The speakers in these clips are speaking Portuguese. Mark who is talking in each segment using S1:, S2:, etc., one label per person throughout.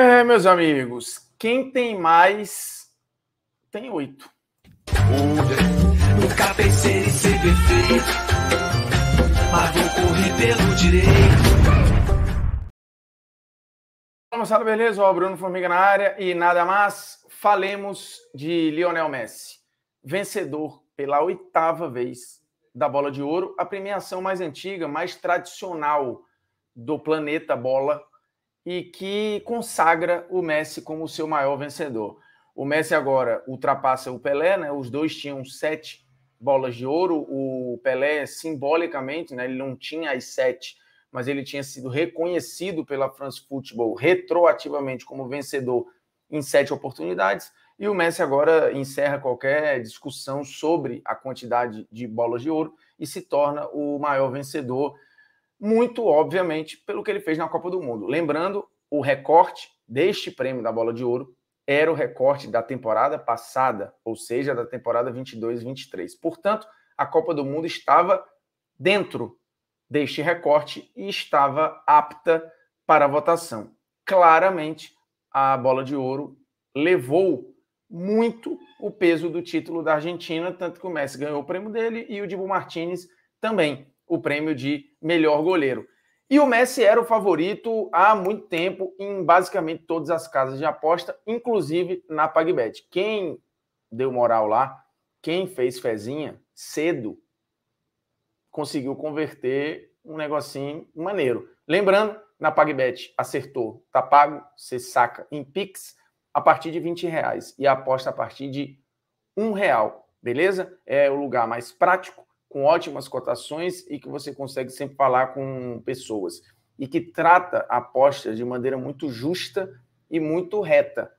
S1: É, meus amigos, quem tem mais tem oito. Nunca pensei em ser perfeito, mas vou correr pelo direito. Moçada, beleza? O Bruno Formiga na área e nada mais. Falemos de Lionel Messi, vencedor pela oitava vez da Bola de Ouro, a premiação mais antiga, mais tradicional do planeta bola e que consagra o Messi como o seu maior vencedor. O Messi agora ultrapassa o Pelé, né? Os dois tinham sete bolas de ouro. O Pelé, simbolicamente, né? ele não tinha as sete, mas ele tinha sido reconhecido pela France Football retroativamente como vencedor em sete oportunidades. E o Messi agora encerra qualquer discussão sobre a quantidade de bolas de ouro e se torna o maior vencedor muito obviamente pelo que ele fez na Copa do Mundo. Lembrando, o recorte deste prêmio da Bola de Ouro era o recorte da temporada passada, ou seja, da temporada 22-23. Portanto, a Copa do Mundo estava dentro deste recorte e estava apta para votação. Claramente, a Bola de Ouro levou muito o peso do título da Argentina, tanto que o Messi ganhou o prêmio dele e o Dibu Martinez também o prêmio de melhor goleiro. E o Messi era o favorito há muito tempo em basicamente todas as casas de aposta, inclusive na PagBet. Quem deu moral lá, quem fez fezinha cedo, conseguiu converter um negocinho maneiro. Lembrando, na PagBet acertou, tá pago, você saca em Pix a partir de 20 reais e aposta a partir de um real, beleza? É o lugar mais prático, com ótimas cotações e que você consegue sempre falar com pessoas e que trata a aposta de maneira muito justa e muito reta.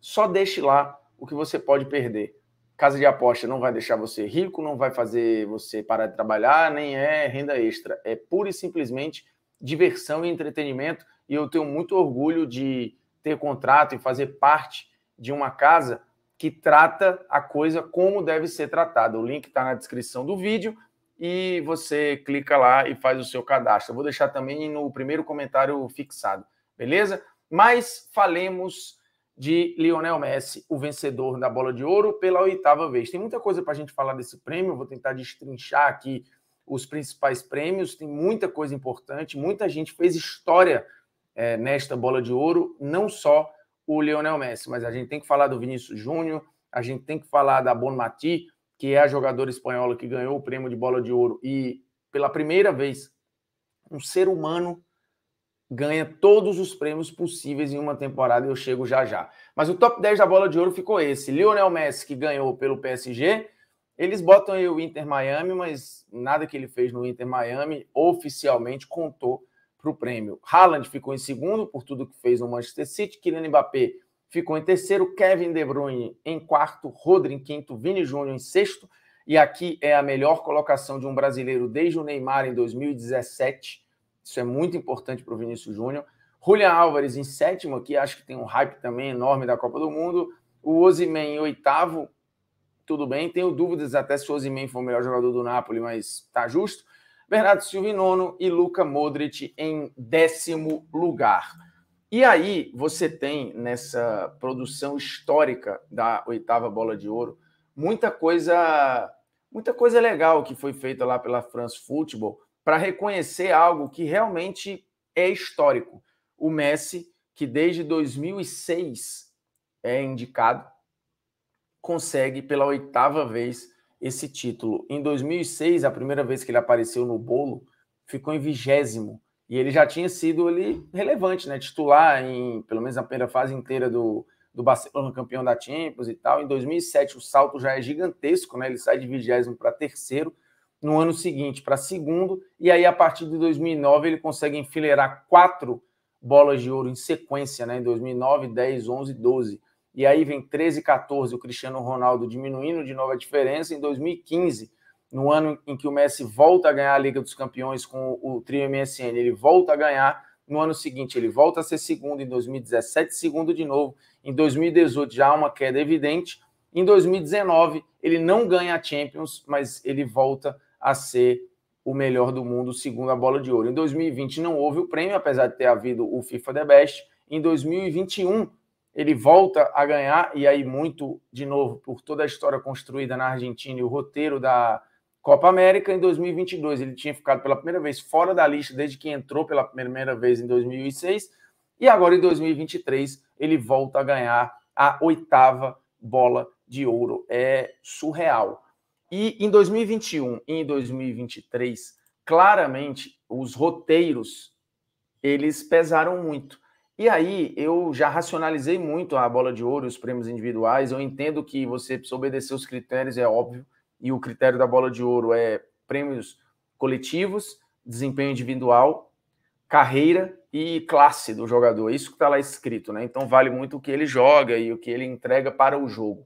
S1: Só deixe lá o que você pode perder. Casa de aposta não vai deixar você rico, não vai fazer você parar de trabalhar, nem é renda extra. É pura e simplesmente diversão e entretenimento. E eu tenho muito orgulho de ter contrato e fazer parte de uma casa que trata a coisa como deve ser tratada. O link está na descrição do vídeo e você clica lá e faz o seu cadastro. Eu vou deixar também no primeiro comentário fixado, beleza? Mas falemos de Lionel Messi, o vencedor da Bola de Ouro pela oitava vez. Tem muita coisa para a gente falar desse prêmio, eu vou tentar destrinchar aqui os principais prêmios, tem muita coisa importante, muita gente fez história é, nesta Bola de Ouro, não só o Lionel Messi, mas a gente tem que falar do Vinícius Júnior, a gente tem que falar da Bonmati, que é a jogadora espanhola que ganhou o prêmio de bola de ouro e pela primeira vez um ser humano ganha todos os prêmios possíveis em uma temporada, eu chego já já. Mas o top 10 da bola de ouro ficou esse, Lionel Messi que ganhou pelo PSG, eles botam aí o Inter Miami, mas nada que ele fez no Inter Miami oficialmente contou para o prêmio. Haaland ficou em segundo por tudo que fez no Manchester City, Kylian Mbappé ficou em terceiro, Kevin De Bruyne em quarto, Rodri em quinto, Vini Júnior em sexto, e aqui é a melhor colocação de um brasileiro desde o Neymar em 2017. Isso é muito importante para o Vinícius Júnior. Julian Álvares em sétimo, aqui acho que tem um hype também enorme da Copa do Mundo. O Osimen em oitavo, tudo bem. Tenho dúvidas até se o Osimen foi o melhor jogador do Napoli, mas está justo. Bernardo Silva em nono e Luca Modric em décimo lugar. E aí você tem nessa produção histórica da oitava bola de ouro muita coisa, muita coisa legal que foi feita lá pela France Football para reconhecer algo que realmente é histórico. O Messi, que desde 2006 é indicado, consegue pela oitava vez esse título. Em 2006, a primeira vez que ele apareceu no bolo, ficou em vigésimo. E ele já tinha sido ali relevante, né? Titular em pelo menos na primeira fase inteira do, do Barcelona, campeão da Champions e tal. Em 2007, o salto já é gigantesco, né? Ele sai de vigésimo para terceiro, no ano seguinte para segundo, e aí a partir de 2009 ele consegue enfileirar quatro bolas de ouro em sequência, né? Em 2009, 10, 11, 12. E aí vem 13, 14, o Cristiano Ronaldo diminuindo de novo a diferença. Em 2015, no ano em que o Messi volta a ganhar a Liga dos Campeões com o trio MSN, ele volta a ganhar. No ano seguinte, ele volta a ser segundo. Em 2017, segundo de novo. Em 2018, já há uma queda evidente. Em 2019, ele não ganha a Champions, mas ele volta a ser o melhor do mundo, segundo a bola de ouro. Em 2020, não houve o prêmio, apesar de ter havido o FIFA The Best. Em 2021, ele volta a ganhar, e aí muito, de novo, por toda a história construída na Argentina e o roteiro da Copa América, em 2022 ele tinha ficado pela primeira vez fora da lista desde que entrou pela primeira vez em 2006, e agora em 2023 ele volta a ganhar a oitava bola de ouro. É surreal. E em 2021 e em 2023, claramente os roteiros eles pesaram muito. E aí eu já racionalizei muito a bola de ouro e os prêmios individuais. Eu entendo que você precisa obedecer os critérios, é óbvio, e o critério da bola de ouro é prêmios coletivos, desempenho individual, carreira e classe do jogador. É isso que está lá escrito, né? Então vale muito o que ele joga e o que ele entrega para o jogo.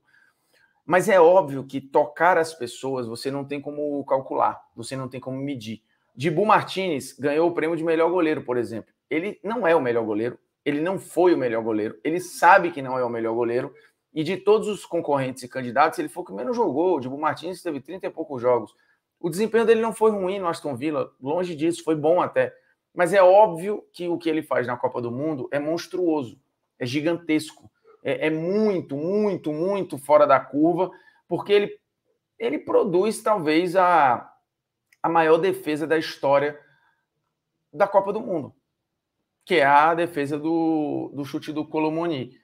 S1: Mas é óbvio que tocar as pessoas você não tem como calcular, você não tem como medir. Dibu Martinez ganhou o prêmio de melhor goleiro, por exemplo. Ele não é o melhor goleiro, ele não foi o melhor goleiro, ele sabe que não é o melhor goleiro, e de todos os concorrentes e candidatos, ele foi o que menos jogou. O Dibu Martins teve 30 e poucos jogos. O desempenho dele não foi ruim no Aston Villa, longe disso, foi bom até. Mas é óbvio que o que ele faz na Copa do Mundo é monstruoso, é gigantesco, é, é muito, muito, muito fora da curva, porque ele, ele produz talvez a, a maior defesa da história da Copa do Mundo que é a defesa do, do chute do Colomoni,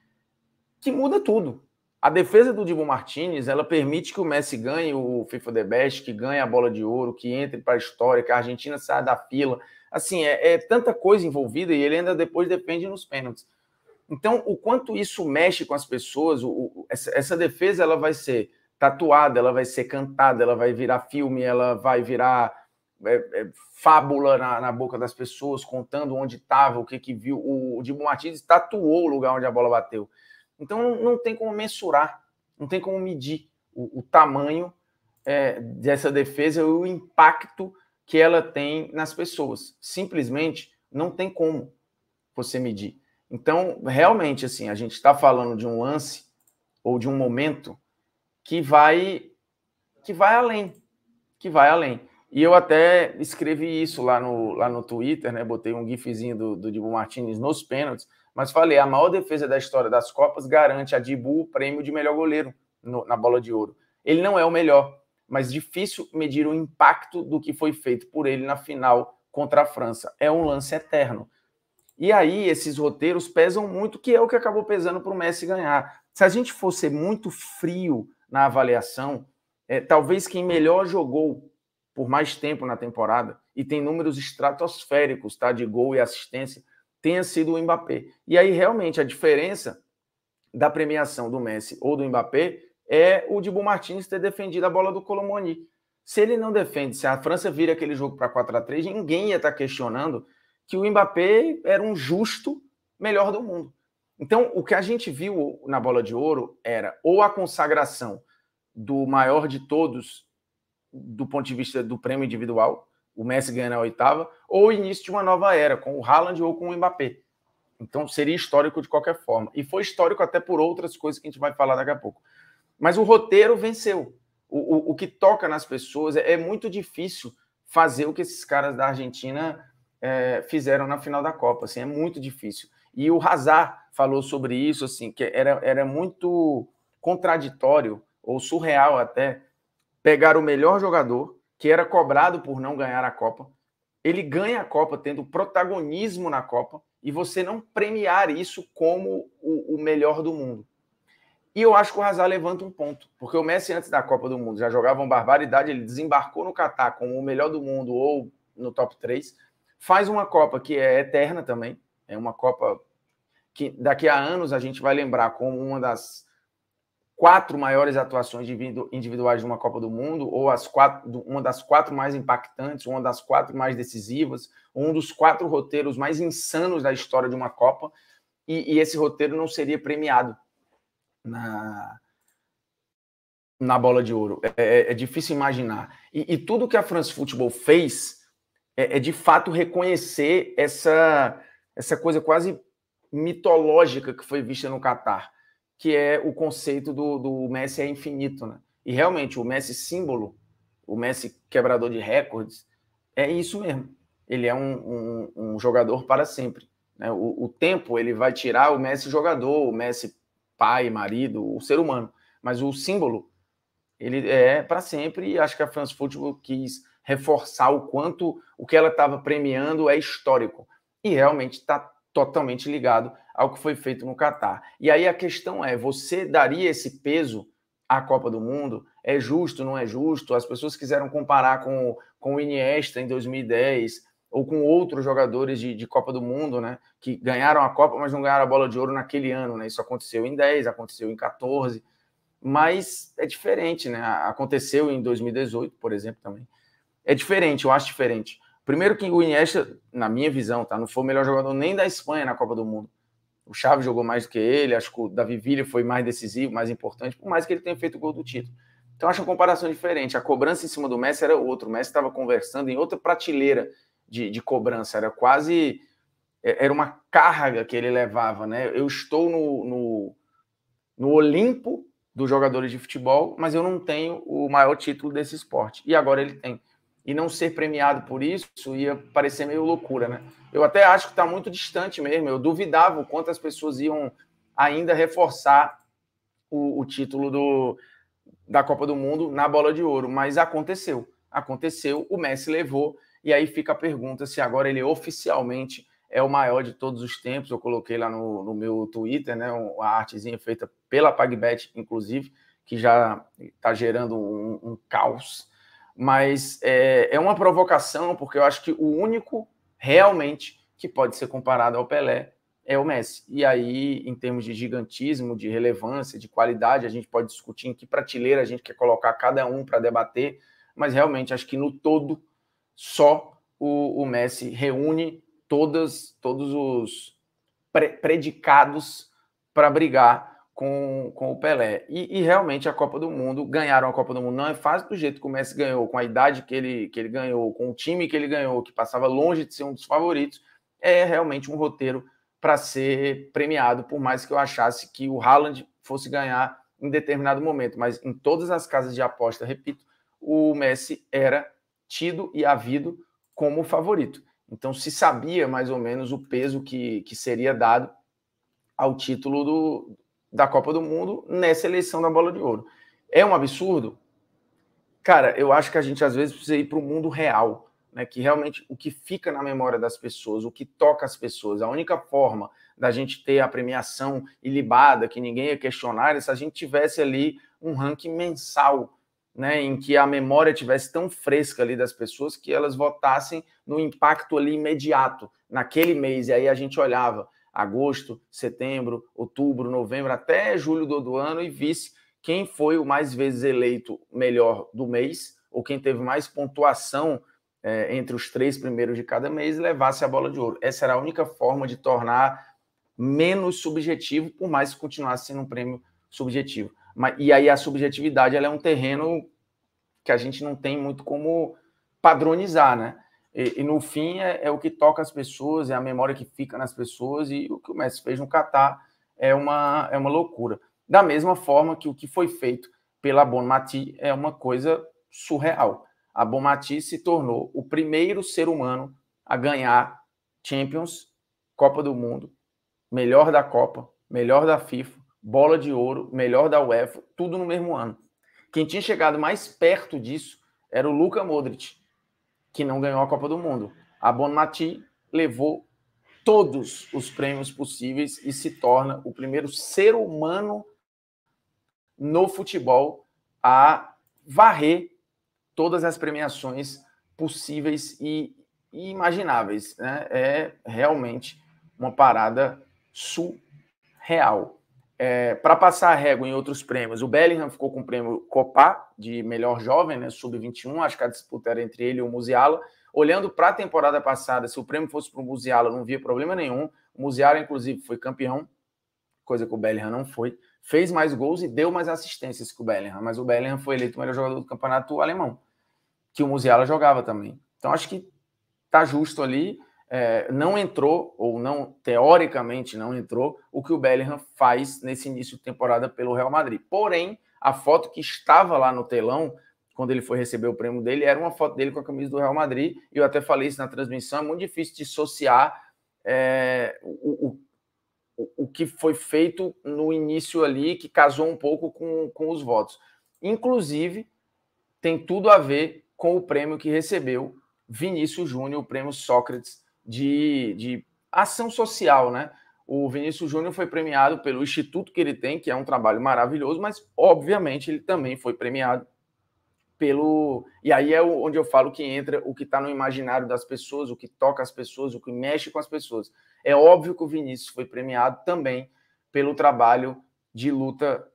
S1: que muda tudo. A defesa do Dibu Martinez, ela permite que o Messi ganhe o FIFA The Best, que ganhe a bola de ouro, que entre para a história, que a Argentina saia da fila. Assim, é, é tanta coisa envolvida e ele ainda depois depende nos pênaltis. Então, o quanto isso mexe com as pessoas, o, o, essa, essa, defesa ela vai ser tatuada, ela vai ser cantada, ela vai virar filme, ela vai virar é, é, fábula na, na, boca das pessoas, contando onde estava, o que, que viu. O, o Dibu Martins tatuou o lugar onde a bola bateu. Então não, não tem como mensurar, não tem como medir o, o tamanho é, dessa defesa e o impacto que ela tem nas pessoas. Simplesmente não tem como você medir. Então, realmente, assim, a gente está falando de um lance ou de um momento que vai que vai além, que vai além. E eu até escrevi isso lá no, lá no Twitter, né? Botei um gifzinho do, do Dibu Martins nos pênaltis, mas falei: a maior defesa da história das Copas garante a Dibu o prêmio de melhor goleiro no, na bola de ouro. Ele não é o melhor, mas difícil medir o impacto do que foi feito por ele na final contra a França. É um lance eterno. E aí, esses roteiros pesam muito, que é o que acabou pesando para o Messi ganhar. Se a gente fosse muito frio na avaliação, é, talvez quem melhor jogou por mais tempo na temporada e tem números estratosféricos tá, de gol e assistência, tenha sido o Mbappé. E aí, realmente, a diferença da premiação do Messi ou do Mbappé é o Dibu Martins ter defendido a bola do Colomoni. Se ele não defende, se a França vira aquele jogo para 4 a 3 ninguém ia estar tá questionando que o Mbappé era um justo melhor do mundo. Então, o que a gente viu na bola de ouro era ou a consagração do maior de todos do ponto de vista do prêmio individual, o Messi ganhando a oitava, ou o início de uma nova era, com o Haaland ou com o Mbappé. Então seria histórico de qualquer forma. E foi histórico até por outras coisas que a gente vai falar daqui a pouco. Mas o roteiro venceu. O, o, o que toca nas pessoas é, é, muito difícil fazer o que esses caras da Argentina é, fizeram na final da Copa. Assim, é muito difícil. E o Hazard falou sobre isso, assim, que era, era muito contraditório ou surreal até pegar o melhor jogador, que era cobrado por não ganhar a Copa. Ele ganha a Copa tendo protagonismo na Copa e você não premiar isso como o, o melhor do mundo. E eu acho que o Hazard levanta um ponto, porque o Messi antes da Copa do Mundo já jogava uma barbaridade, ele desembarcou no Catar como o melhor do mundo ou no top 3, faz uma Copa que é eterna também, é uma Copa que daqui a anos a gente vai lembrar como uma das quatro maiores atuações individuais de uma Copa do Mundo, ou as quatro, uma das quatro mais impactantes, uma das quatro mais decisivas, um dos quatro roteiros mais insanos da história de uma Copa, e, e esse roteiro não seria premiado na, na bola de ouro. É, é, é difícil imaginar. E, e, tudo que a France Football fez é, é de fato reconhecer essa, essa coisa quase mitológica que foi vista no Catar que é o conceito do, do Messi é infinito, né? E realmente o Messi símbolo, o Messi quebrador de recordes, é isso mesmo. Ele é um, um, um jogador para sempre. Né? O, o, tempo ele vai tirar o Messi jogador, o Messi pai, marido, o ser humano. Mas o símbolo ele é para sempre. E acho que a France Football quis reforçar o quanto o que ela estava premiando é histórico. E realmente está totalmente ligado ao que foi feito no Catar. E aí a questão é: você daria esse peso à Copa do Mundo? É justo, não é justo? As pessoas quiseram comparar com, com o Iniesta em 2010 ou com outros jogadores de, de Copa do Mundo, né? Que ganharam a Copa, mas não ganharam a bola de ouro naquele ano, né? Isso aconteceu em 10, aconteceu em 14, mas é diferente, né? Aconteceu em 2018, por exemplo, também. É diferente, eu acho diferente. Primeiro que o Iniesta, na minha visão, tá, não foi o melhor jogador nem da Espanha na Copa do Mundo. O Xavi jogou mais do que ele, acho que o Davi Villa foi mais decisivo, mais importante, por mais que ele tenha feito o gol do título. Então acho uma comparação diferente. A cobrança em cima do Messi era outra. O Messi estava conversando em outra prateleira de, de cobrança. Era quase é, era uma carga que ele levava, né? Eu estou no, no, no, Olimpo dos jogadores de futebol, mas eu não tenho o maior título desse esporte. E agora ele tem e não ser premiado por isso ia parecer meio loucura, né? Eu até acho que está muito distante mesmo. Eu duvidava o quanto as pessoas iam ainda reforçar o, o, título do, da Copa do Mundo na bola de ouro, mas aconteceu. Aconteceu, o Messi levou, e aí fica a pergunta se agora ele oficialmente é o maior de todos os tempos. Eu coloquei lá no, no meu Twitter, né? A artezinha feita pela PagBet, inclusive, que já está gerando um, um caos mas é, é uma provocação, porque eu acho que o único realmente que pode ser comparado ao Pelé é o Messi. E aí, em termos de gigantismo, de relevância, de qualidade, a gente pode discutir em que prateleira a gente quer colocar cada um para debater, mas realmente acho que no todo, só o, o Messi reúne todas, todos os pre predicados para brigar com, com o Pelé. E, e, realmente a Copa do Mundo, ganharam a Copa do Mundo, não é fácil do jeito que o Messi ganhou, com a idade que ele, que ele ganhou, com o time que ele ganhou, que passava longe de ser um dos favoritos, é realmente um roteiro para ser premiado, por mais que eu achasse que o Haaland fosse ganhar em determinado momento. Mas em todas as casas de aposta, repito, o Messi era tido e havido como favorito. Então se sabia mais ou menos o peso que, que seria dado ao título do, da Copa do Mundo nessa eleição da bola de ouro. É um absurdo? Cara, eu acho que a gente às vezes precisa ir para o mundo real, né? Que realmente o que fica na memória das pessoas, o que toca as pessoas. A única forma da gente ter a premiação ilibada, que ninguém ia questionar, é se a gente tivesse ali um ranking mensal, né? Em que a memória tivesse tão fresca ali das pessoas que elas votassem no impacto ali imediato, naquele mês, e aí a gente olhava agosto, setembro, outubro, novembro, até julho do, do ano, e visse quem foi o mais vezes eleito melhor do mês, ou quem teve mais pontuação é, entre os três primeiros de cada mês, levasse a bola de ouro. Essa era a única forma de tornar menos subjetivo, por mais que continuasse sendo um prêmio subjetivo. Mas, e aí a subjetividade ela é um terreno que a gente não tem muito como padronizar, né? E, e no fim é, é, o que toca as pessoas, é a memória que fica nas pessoas, e o que o Messi fez no Catar é uma, é uma loucura. Da mesma forma que o que foi feito pela Bon Mati é uma coisa surreal. A Bon Mati se tornou o primeiro ser humano a ganhar Champions, Copa do Mundo, melhor da Copa, melhor da FIFA, bola de ouro, melhor da UEFA, tudo no mesmo ano. Quem tinha chegado mais perto disso era o Luka Modric, que não ganhou a Copa do Mundo. A Bonmati levou todos os prêmios possíveis e se torna o primeiro ser humano no futebol a varrer todas as premiações possíveis e imagináveis. Né? É realmente uma parada surreal. É, para passar a régua em outros prêmios, o Bellingham ficou com o prêmio Copá de melhor jovem, né, sub-21, acho que a disputa era entre ele e o Musiala. Olhando para a temporada passada, se o prêmio fosse para o Musiala, não via problema nenhum. O Musiala, inclusive, foi campeão, coisa que o Bellingham não foi. Fez mais gols e deu mais assistências que o Bellingham, mas o Bellingham foi eleito o melhor jogador do campeonato alemão, que o Musiala jogava também. Então acho que tá justo ali é, não entrou, ou não teoricamente não entrou, o que o Bellingham faz nesse início de temporada pelo Real Madrid. Porém, a foto que estava lá no telão, quando ele foi receber o prêmio dele, era uma foto dele com a camisa do Real Madrid, e eu até falei isso na transmissão, é muito difícil dissociar é, o, o, o que foi feito no início ali, que casou um pouco com, com os votos. Inclusive, tem tudo a ver com o prêmio que recebeu Vinícius Júnior, o prêmio Sócrates, de, de ação social, né? O Vinícius Júnior foi premiado pelo instituto que ele tem, que é um trabalho maravilhoso, mas obviamente ele também foi premiado pelo. E aí é onde eu falo que entra o que está no imaginário das pessoas, o que toca as pessoas, o que mexe com as pessoas. É óbvio que o Vinícius foi premiado também pelo trabalho de luta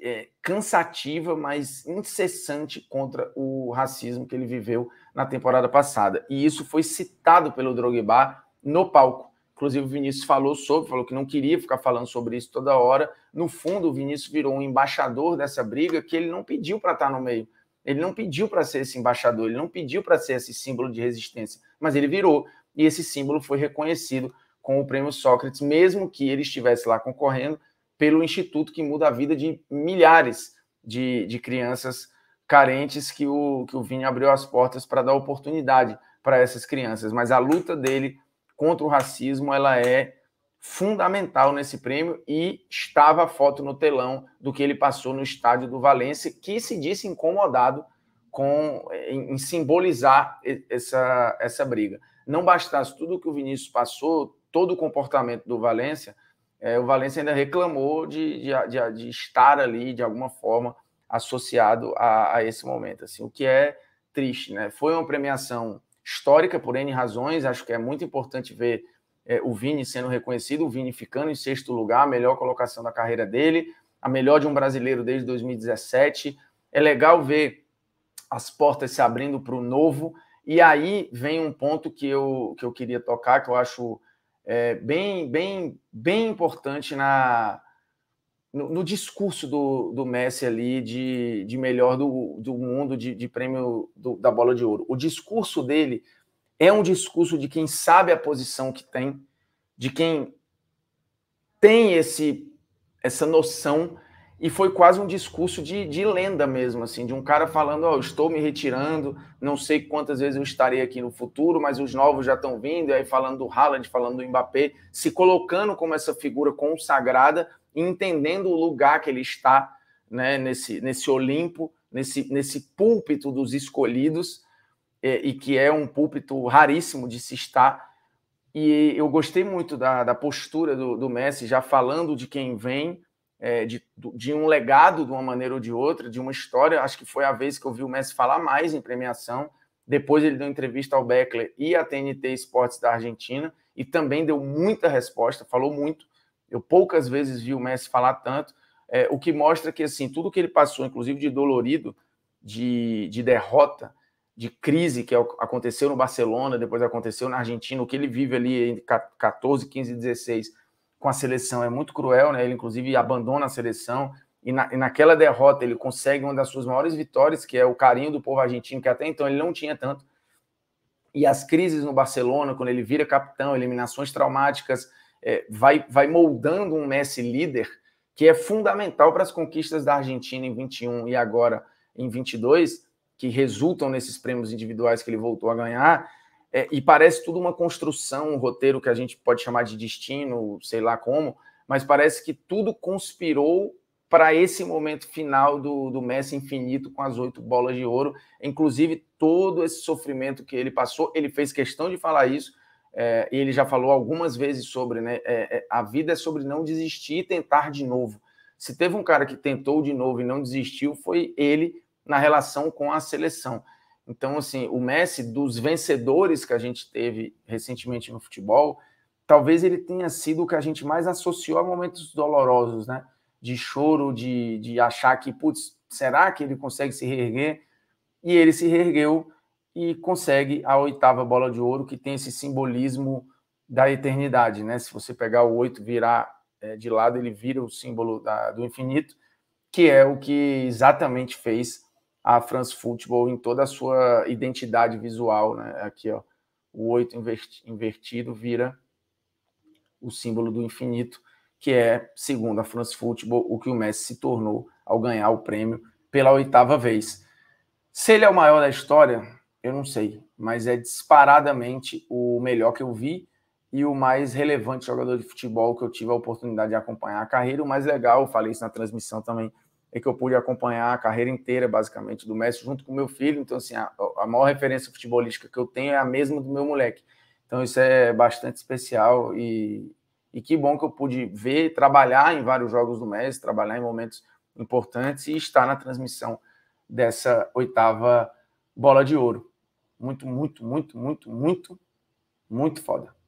S1: é, cansativa, mas incessante contra o racismo que ele viveu na temporada passada. E isso foi citado pelo Drogba no palco. Inclusive, o Vinícius falou sobre, falou que não queria ficar falando sobre isso toda hora. No fundo, o Vinícius virou um embaixador dessa briga que ele não pediu para estar tá no meio. Ele não pediu para ser esse embaixador, ele não pediu para ser esse símbolo de resistência, mas ele virou. E esse símbolo foi reconhecido com o prêmio Sócrates, mesmo que ele estivesse lá concorrendo pelo Instituto que muda a vida de milhares de, de crianças carentes que o, que o Vini abriu as portas para dar oportunidade para essas crianças. Mas a luta dele contra o racismo ela é fundamental nesse prêmio e estava a foto no telão do que ele passou no estádio do Valência, que se disse incomodado com em, em simbolizar essa, essa briga. Não bastasse tudo o que o Vinícius passou, todo o comportamento do Valência, é, o Valência ainda reclamou de, de, de, de, estar ali de alguma forma associado a, a, esse momento, assim, o que é triste, né? Foi uma premiação histórica por N razões, acho que é muito importante ver é, o Vini sendo reconhecido, o Vini ficando em sexto lugar, a melhor colocação da carreira dele, a melhor de um brasileiro desde 2017. É legal ver as portas se abrindo para o novo, e aí vem um ponto que eu, que eu queria tocar, que eu acho é, bem, bem, bem importante na, no, no, discurso do, do Messi ali de, de melhor do, do mundo, de, de prêmio do, da bola de ouro. O discurso dele é um discurso de quem sabe a posição que tem, de quem tem esse, essa noção e foi quase um discurso de, de lenda mesmo, assim, de um cara falando, oh, estou me retirando, não sei quantas vezes eu estarei aqui no futuro, mas os novos já estão vindo, e aí falando do Haaland, falando do Mbappé, se colocando como essa figura consagrada, entendendo o lugar que ele está, né, nesse, nesse Olimpo, nesse, nesse púlpito dos escolhidos, e, eh, e que é um púlpito raríssimo de se estar, e eu gostei muito da, da postura do, do Messi, já falando de quem vem, é, de, de um legado de uma maneira ou de outra, de uma história. Acho que foi a vez que eu vi o Messi falar mais em premiação. Depois ele deu entrevista ao Beckler e à TNT Esportes da Argentina e também deu muita resposta, falou muito. Eu poucas vezes vi o Messi falar tanto, é, o que mostra que assim tudo que ele passou, inclusive de dolorido, de, de derrota, de crise que é aconteceu no Barcelona, depois aconteceu na Argentina, o que ele vive ali em 14, 15, 16, com a seleção é muito cruel, né? Ele, inclusive, abandona a seleção. E, na, e naquela derrota ele consegue uma das suas maiores vitórias, que é o carinho do povo argentino, que até então ele não tinha tanto. E as crises no Barcelona, quando ele vira capitão, eliminações traumáticas, é, vai, vai moldando um Messi líder que é fundamental para as conquistas da Argentina em 21 e agora em 22, que resultam nesses prêmios individuais que ele voltou a ganhar, é, e parece tudo uma construção, um roteiro que a gente pode chamar de destino, sei lá como, mas parece que tudo conspirou para esse momento final do, do Messi infinito com as oito bolas de ouro. Inclusive, todo esse sofrimento que ele passou, ele fez questão de falar isso, é, e ele já falou algumas vezes sobre, né? É, é a vida é sobre não desistir e tentar de novo. Se teve um cara que tentou de novo e não desistiu, foi ele na relação com a seleção. Então, assim, o Messi, dos vencedores que a gente teve recentemente no futebol, talvez ele tenha sido o que a gente mais associou a momentos dolorosos, né? De choro, de, de achar que, putz, será que ele consegue se reerguer? E ele se reergueu e consegue a oitava bola de ouro, que tem esse simbolismo da eternidade, né? Se você pegar o oito, virar é, de lado, ele vira o símbolo da, do infinito, que é o que exatamente fez a France Football em toda a sua identidade visual, né? Aqui, ó, o oito invertido vira o símbolo do infinito, que é, segundo a France Football, o que o Messi se tornou ao ganhar o prêmio pela oitava vez. Se ele é o maior da história, eu não sei, mas é disparadamente o melhor que eu vi e o mais relevante jogador de futebol que eu tive a oportunidade de acompanhar a carreira. O mais legal, eu falei isso na transmissão também, é que eu pude acompanhar a carreira inteira, basicamente, do Messi junto com meu filho. Então, assim, a, a maior referência futebolística que eu tenho é a mesma do meu moleque. Então, isso é bastante especial e, e que bom que eu pude ver, trabalhar em vários jogos do Messi, trabalhar em momentos importantes e estar na transmissão dessa oitava bola de ouro. Muito, muito, muito, muito, muito, muito foda.